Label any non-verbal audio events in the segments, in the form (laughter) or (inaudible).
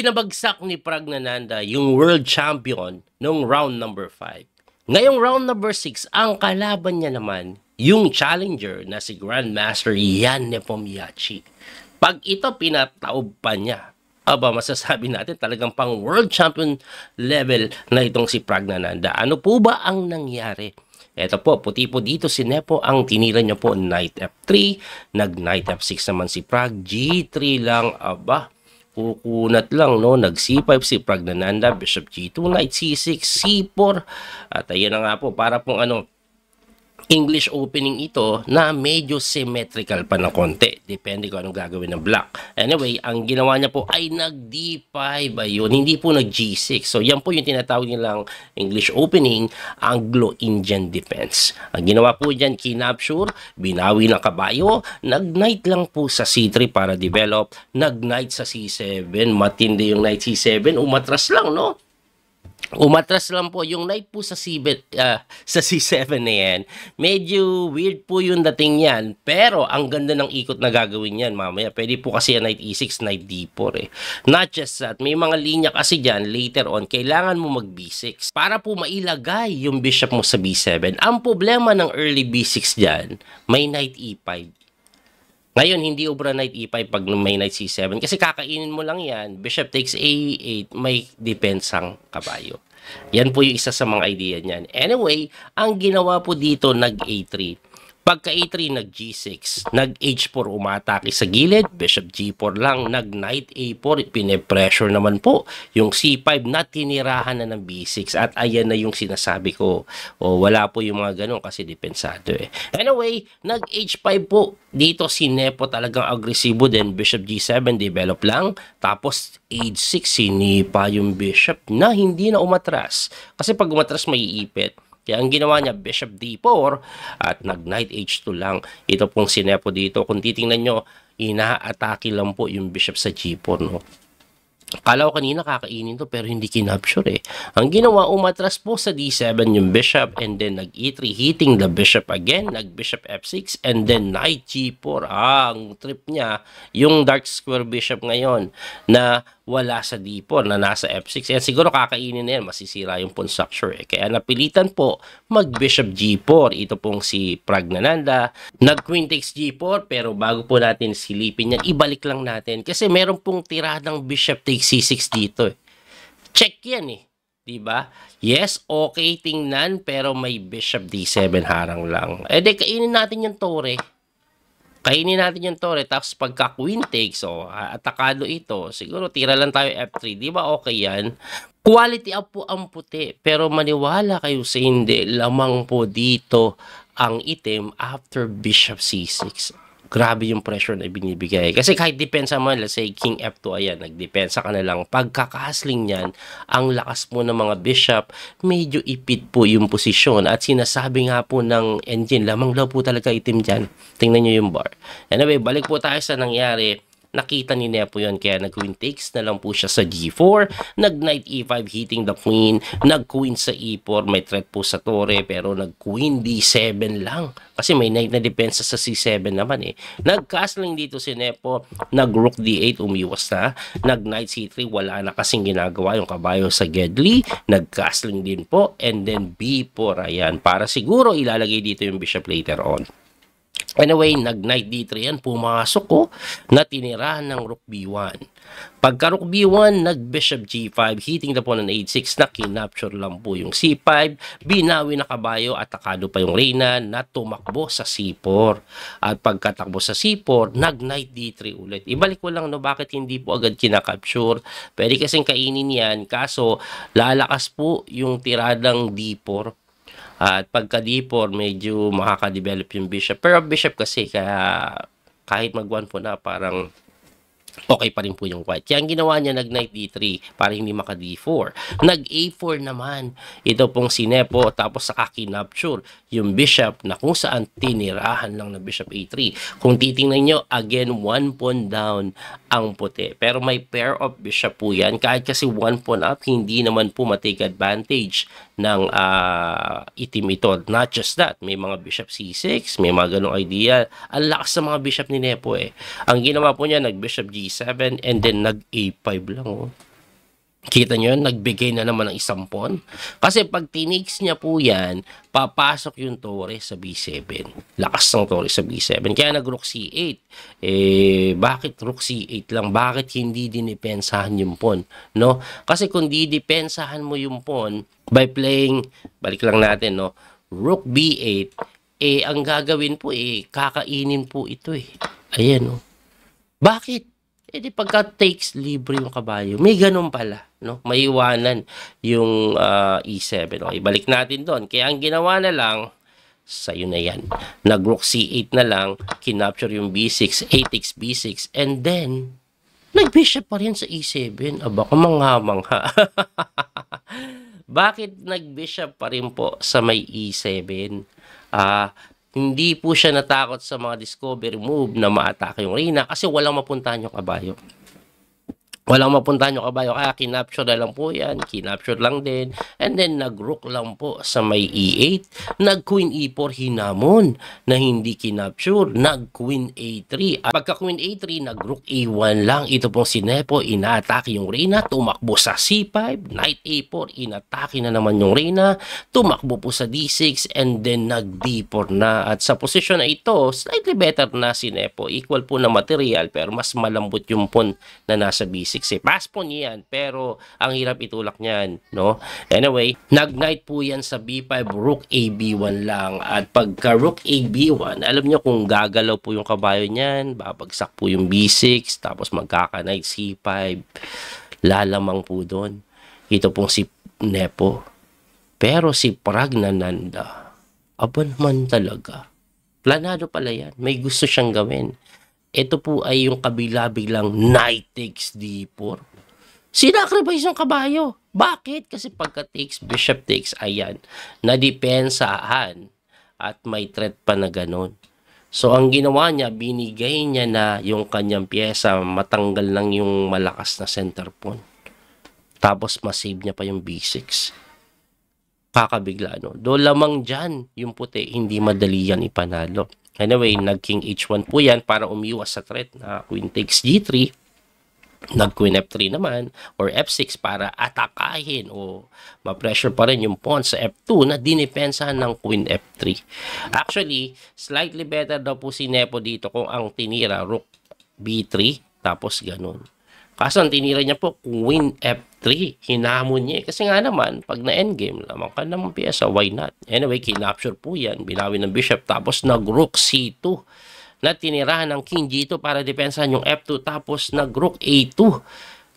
binabagsak ni Pragnananda yung world champion nung round number 5. Ngayong round number 6, ang kalaban niya naman, yung challenger na si Grandmaster Yan Nepomniachtchi. Pag ito pinataob pa niya, aba masasabi natin talagang pang world champion level na itong si Pragnananda. Ano po ba ang nangyari? Ito po, puti po dito si Nepo ang tinira niya po knight f3, nag knight f6 naman si Prag, g3 lang, aba kukunat lang no nag c5 si prag bishop g2 knight c6 c4 at ayan na nga po para pong ano English opening ito na medyo symmetrical pa ng konti. Depende kung anong gagawin ng black. Anyway, ang ginawa niya po ay nag D5 ayun. Hindi po nag G6. So yan po yung tinatawag nilang English opening, Anglo-Indian defense. Ang ginawa po dyan, kinapture, binawi ng kabayo, nag-knight lang po sa C3 para develop, nag-knight sa C7, matindi yung knight C7, umatras lang, no? Umatras lang po yung night po sa, C, 7 uh, ah, sa C7 na yan. Medyo weird po yung dating yan. Pero ang ganda ng ikot na gagawin yan mamaya. Pwede po kasi yan knight E6, knight D4 eh. Not just that, may mga linya kasi dyan later on, kailangan mo mag B6 para po mailagay yung bishop mo sa B7. Ang problema ng early B6 dyan, may knight E5 ngayon, hindi obra knight e5 pag may knight c7 kasi kakainin mo lang yan. Bishop takes a8, may depensang kabayo. Yan po yung isa sa mga idea niyan. Anyway, ang ginawa po dito, nag a3. Pagka A3, nag-G6. Nag-H4 umatake sa gilid. Bishop G4 lang. Nag-Knight A4. Pine-pressure naman po yung C5 na tinirahan na ng B6. At ayan na yung sinasabi ko. O, wala po yung mga ganun kasi depensado eh. Anyway, nag-H5 po. Dito si Nepo talagang agresibo. din. Bishop G7 develop lang. Tapos H6 sinipa yung Bishop na hindi na umatras. Kasi pag umatras may iipit kaya ang ginawa niya, bishop d4 at nag knight h2 lang. Ito pong sinepo dito. Kung titingnan nyo, inaatake lang po yung bishop sa g4. No? Akala ko kanina kakainin to pero hindi kinapture eh. Ang ginawa, umatras po sa d7 yung bishop and then nag e3 hitting the bishop again, nag bishop f6 and then knight g4. Ah, ang trip niya, yung dark square bishop ngayon na wala sa dipon na nasa F6. Yan siguro kakainin na yan, masisira yung pawn structure. Eh. Kaya napilitan po mag Bishop G4. Ito pong si Pragnananda. Nag Queen takes G4 pero bago po natin silipin yan, ibalik lang natin. Kasi meron pong tiradang Bishop takes C6 dito. Eh. Check yan eh. 'di ba? Yes, okay tingnan pero may bishop d7 harang lang. Eh de, kainin natin yung tore. Kainin natin yung Torre, tapos pagka queen takes, so uh, atakado ito, siguro tira lang tayo F3, di ba okay yan? Quality up po ang puti, pero maniwala kayo sa hindi, lamang po dito ang itim after bishop C6 grabe yung pressure na binibigay. Kasi kahit depensa man, let's say King F2, ayan, nagdepensa ka na lang. Pagkakasling niyan, ang lakas po ng mga bishop, medyo ipit po yung posisyon. At sinasabi nga po ng engine, lamang daw po talaga itim dyan. Tingnan nyo yung bar. Anyway, balik po tayo sa nangyari Nakita ni Nepo yun, kaya nag-queen takes na lang po siya sa g4, nag-knight e5 hitting the queen, nag-queen sa e4, may threat po sa tore pero nag-queen d7 lang kasi may knight na depensa sa c7 naman eh. Nag-castling dito si Nepo, nag-rook d8 umiwas na, nag-knight c3 wala na kasing ginagawa yung kabayo sa Gedli, nag-castling din po and then b4 ayan para siguro ilalagay dito yung bishop later on. Anyway, nag-knight d3 yan, pumasok ko oh, na tinirahan ng rook b1. Pagka rook b1, nag-bishop g5, hitting the pawn on h6 na kinapture lang po yung c5, binawi na kabayo, atakado pa yung reyna na tumakbo sa c4. At pagkatakbo sa c4, nag-knight d3 ulit. Ibalik ko lang no, bakit hindi po agad kinakapture. Pwede kasing kainin yan, kaso lalakas po yung tiradang d4 at pagka D4, medyo makaka-develop yung bishop. Pero bishop kasi, kaya kahit mag-1 po na, parang okay pa rin po yung white. Kaya ang ginawa niya, nag-knight d3 para hindi maka d4. Nag-a4 naman. Ito pong sinepo, tapos saka kinapture yung bishop na kung saan tinirahan lang ng bishop a3. Kung titingnan nyo, again, one pawn down ang puti. Pero may pair of bishop po yan. Kahit kasi one pawn up, hindi naman po matake advantage ng uh, itim ito. Not just that, may mga bishop c6, may mga ganong idea. Ang lakas ng mga bishop ni Nepo eh. Ang ginawa po niya, nag-bishop g D7 and then nag A5 lang oh. Kita nyo yun, nagbigay na naman ng isang pawn. Kasi pag tinix niya po yan, papasok yung Torre sa B7. Lakas ng Torre sa B7. Kaya nag-Rook C8. Eh, bakit Rook C8 lang? Bakit hindi dinipensahan yung pawn? No? Kasi kung didipensahan mo yung pawn by playing, balik lang natin, no? Rook B8, eh, ang gagawin po, eh, kakainin po ito eh. Ayan, no? Oh. Bakit? E di pagka takes libre yung kabayo, may ganun pala, no? Maiwanan yung uh, ah, E7. Okay, balik natin doon. Kaya ang ginawa na lang, sa'yo na yan. Nag-rook C8 na lang, kinapture yung B6, 8 x B6, and then, nag-bishop pa rin sa E7. Aba, kamangha-mangha. (laughs) Bakit nag-bishop pa rin po sa may E7? Ah, uh, hindi po siya natakot sa mga discovery move na maatake yung Reyna kasi walang mapuntahan yung kabayo. Walang mapunta nyo kabayo. Kaya ah, kinapture na lang po yan. Kinapture lang din. And then nag-rook lang po sa may e8. Nag-queen e4 hinamon na hindi kinapture. Nag-queen a3. E At pagka queen a3, e nag-rook a1 e lang. Ito pong si Nepo. Inaatake yung reyna. Tumakbo sa c5. Knight a4. inaatake na naman yung reyna. Tumakbo po sa d6. And then nag-d4 na. At sa posisyon na ito, slightly better na si Nepo. Equal po na material. Pero mas malambot yung pawn na nasa b6 si eh. Mass pero ang hirap itulak niyan, no? Anyway, nag-knight po yan sa B5, rook AB1 lang. At pagka rook AB1, alam niyo kung gagalaw po yung kabayo niyan, babagsak po yung B6, tapos magkaka-knight C5, lalamang po doon. Ito pong si Nepo. Pero si Pragnananda, aba naman talaga. Planado pala yan. May gusto siyang gawin. Ito po ay yung kabila biglang knight takes d4. Sinacrifice yung kabayo. Bakit? Kasi pagka takes, bishop takes, ayan, nadepensahan at may threat pa na ganun. So, ang ginawa niya, binigay niya na yung kanyang pyesa, matanggal lang yung malakas na center pawn. Tapos, masave niya pa yung B6. Kakabigla, no? Do lamang dyan, yung puti, hindi madali yan ipanalo. Anyway, nag-king h1 po yan para umiwas sa threat na queen takes g3 nag-queen f3 naman or f6 para atakahin o ma-pressure pa rin yung pawn sa f2 na dinepensahan ng queen f3. Actually, slightly better daw po si Nepo dito kung ang tinira rook b3 tapos ganun. Kaso ang tinira niya po, Queen F3. Hinamon niya. Eh. Kasi nga naman, pag na-endgame, lamang ka naman pyesa, why not? Anyway, kinapture po yan. Binawi ng bishop. Tapos nag-rook C2 na tinirahan ng king G2 para depensahan yung F2. Tapos nag-rook A2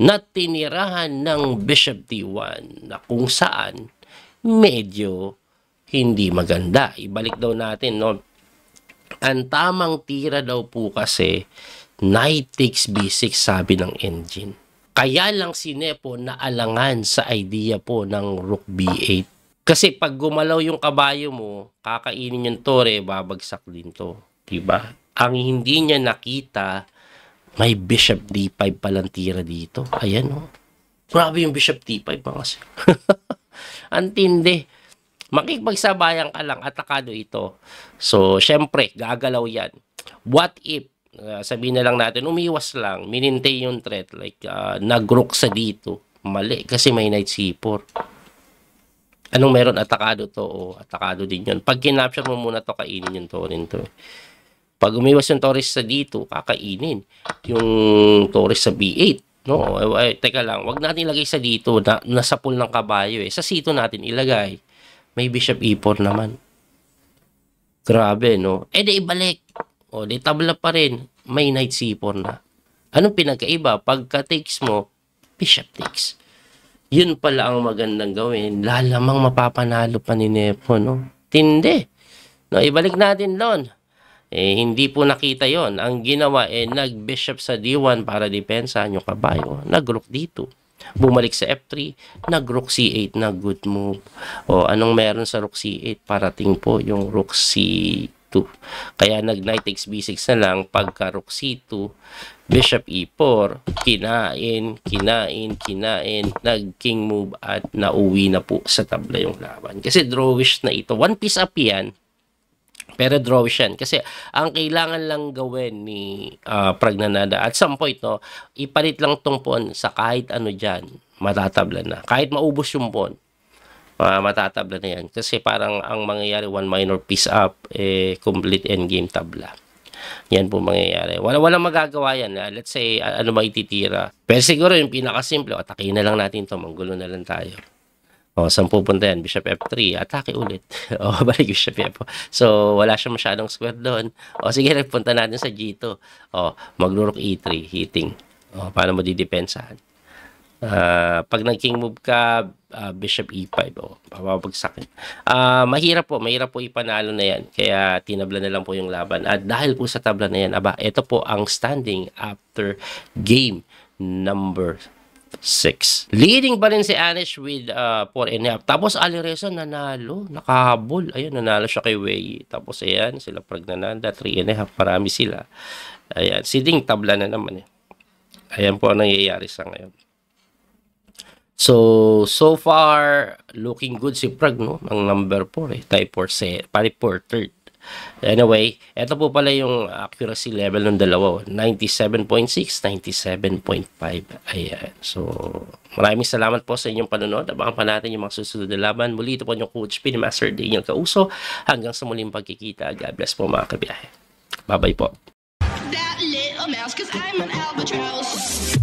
na tinirahan ng bishop D1 na kung saan medyo hindi maganda. Ibalik daw natin, no? Ang tamang tira daw po kasi Night takes B6, sabi ng engine. Kaya lang si Nepo naalangan sa idea po ng Rook B8. Kasi pag gumalaw yung kabayo mo, kakainin yung tore, babagsak din to. Diba? Ang hindi niya nakita, may Bishop D5 palang tira dito. Ayan o. Oh. Grabe yung Bishop D5 mga kasi. (laughs) Antindi. Makikipagsabayan ka lang, atakado ito. So, syempre, gagalaw yan. What if uh, sabihin na lang natin, umiwas lang, minintay yung threat, like, uh, ah, nagrook sa dito, mali, kasi may knight c4. Anong meron? Atakado to, o oh, atakado din yun. Pag kinapture mo muna to, kainin yung torin to. Pag umiwas yung Taurus sa dito, kakainin yung Taurus sa B8. No, ay, eh, eh, teka lang, wag natin ilagay sa dito, na, nasa pool ng kabayo eh. Sa sito natin ilagay. May Bishop E4 naman. Grabe, no? Eh, di ibalik. O, di tabla pa rin. May knight c4 na. Anong pinakaiba? Pagka takes mo, bishop takes. Yun pala ang magandang gawin. Lalamang mapapanalo pa ni Nepo, no? Tinde. No, ibalik natin doon. Eh, hindi po nakita yon Ang ginawa, eh, nag-bishop sa D1 para depensa ano yung kabayo. Nag-rook dito. Bumalik sa F3, nag-rook C8 na good move. O, anong meron sa rook C8? Parating po yung rook c c Kaya nag-knight takes B6 na lang pagka rook C2, bishop E4, kinain, kinain, kinain, nag-king move at nauwi na po sa tabla yung laban. Kasi drawish na ito. One piece up yan. Pero drawish yan. Kasi ang kailangan lang gawin ni uh, Pragnanada at some point, no, ipalit lang tong pawn sa kahit ano dyan, matatablan na. Kahit maubos yung pawn, uh, matatabla na yan. Kasi parang ang mangyayari, one minor piece up, eh, complete endgame tabla. Yan po mangyayari. Wala, walang magagawa yan. Ah, let's say, ano ba ititira. Pero siguro yung pinakasimple, oh, atake na lang natin to Manggulo na lang tayo. O, oh, saan pupunta yan? Bishop F3. Atake ulit. (laughs) o, oh, balik Bishop F4. So, wala siya masyadong square doon. O, sige, nagpunta natin sa G2. O, magro-rook E3, hitting. O, paano mo didepensahan? Uh, pag nag-king move ka, uh, bishop e5, oh, papabagsakin. Uh, ah, mahirap po, mahirap po ipanalo na yan. Kaya tinabla na lang po yung laban. At dahil po sa tabla na yan, aba, ito po ang standing after game number 6. Leading si Anish with uh, 4 and a half. Tapos Alireza nanalo, nakahabol. Ayun, nanalo siya kay Wei. Tapos ayan, sila Pragnananda, 3 and a half. Marami sila. Ayan, si Ding tabla na naman eh. Ayan po ang nangyayari sa ngayon. So, so far, looking good si Prague, no? Ang number 4, eh. Tie for, se- pari for third. Anyway, ito po pala yung accuracy level ng dalawa. 97.6, 97.5. Ayan. So, maraming salamat po sa inyong panonood. Abangan pa natin yung mga susunod na laban. Muli ito po yung Coach Pin Master Daniel Kauso. Hanggang sa muling pagkikita. God bless po mga kabiyahe. Bye-bye po. That little mouse, cause I'm an albatross.